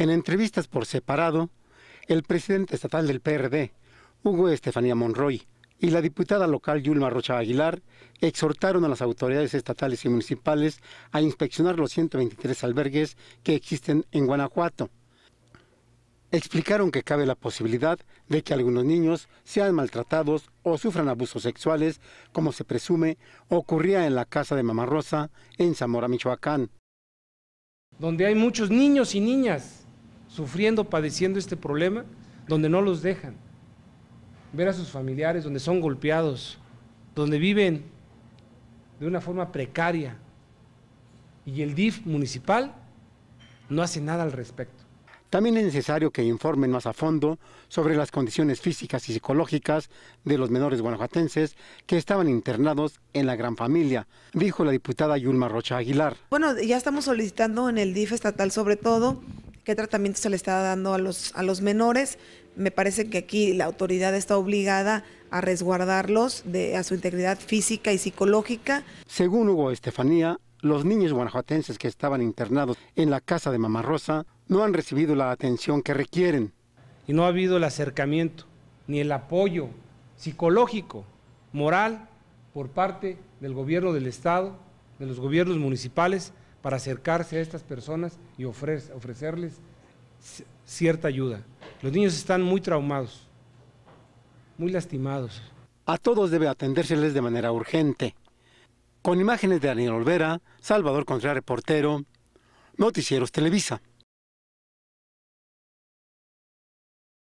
En entrevistas por separado, el presidente estatal del PRD, Hugo Estefanía Monroy, y la diputada local Yulma Rocha Aguilar exhortaron a las autoridades estatales y municipales a inspeccionar los 123 albergues que existen en Guanajuato. Explicaron que cabe la posibilidad de que algunos niños sean maltratados o sufran abusos sexuales, como se presume ocurría en la casa de Mamá Rosa en Zamora, Michoacán. Donde hay muchos niños y niñas sufriendo, padeciendo este problema, donde no los dejan. Ver a sus familiares, donde son golpeados, donde viven de una forma precaria. Y el DIF municipal no hace nada al respecto. También es necesario que informen más a fondo sobre las condiciones físicas y psicológicas de los menores guanajuatenses que estaban internados en la gran familia, dijo la diputada Yulma Rocha Aguilar. Bueno, ya estamos solicitando en el DIF estatal sobre todo qué tratamiento se le está dando a los, a los menores. Me parece que aquí la autoridad está obligada a resguardarlos de, a su integridad física y psicológica. Según Hugo Estefanía, los niños guanajuatenses que estaban internados en la casa de Mamá Rosa no han recibido la atención que requieren. Y no ha habido el acercamiento ni el apoyo psicológico, moral, por parte del gobierno del Estado, de los gobiernos municipales para acercarse a estas personas y ofrecerles cierta ayuda. Los niños están muy traumados, muy lastimados. A todos debe atendérseles de manera urgente. Con imágenes de Daniel Olvera, Salvador Contreras, reportero, Noticieros Televisa.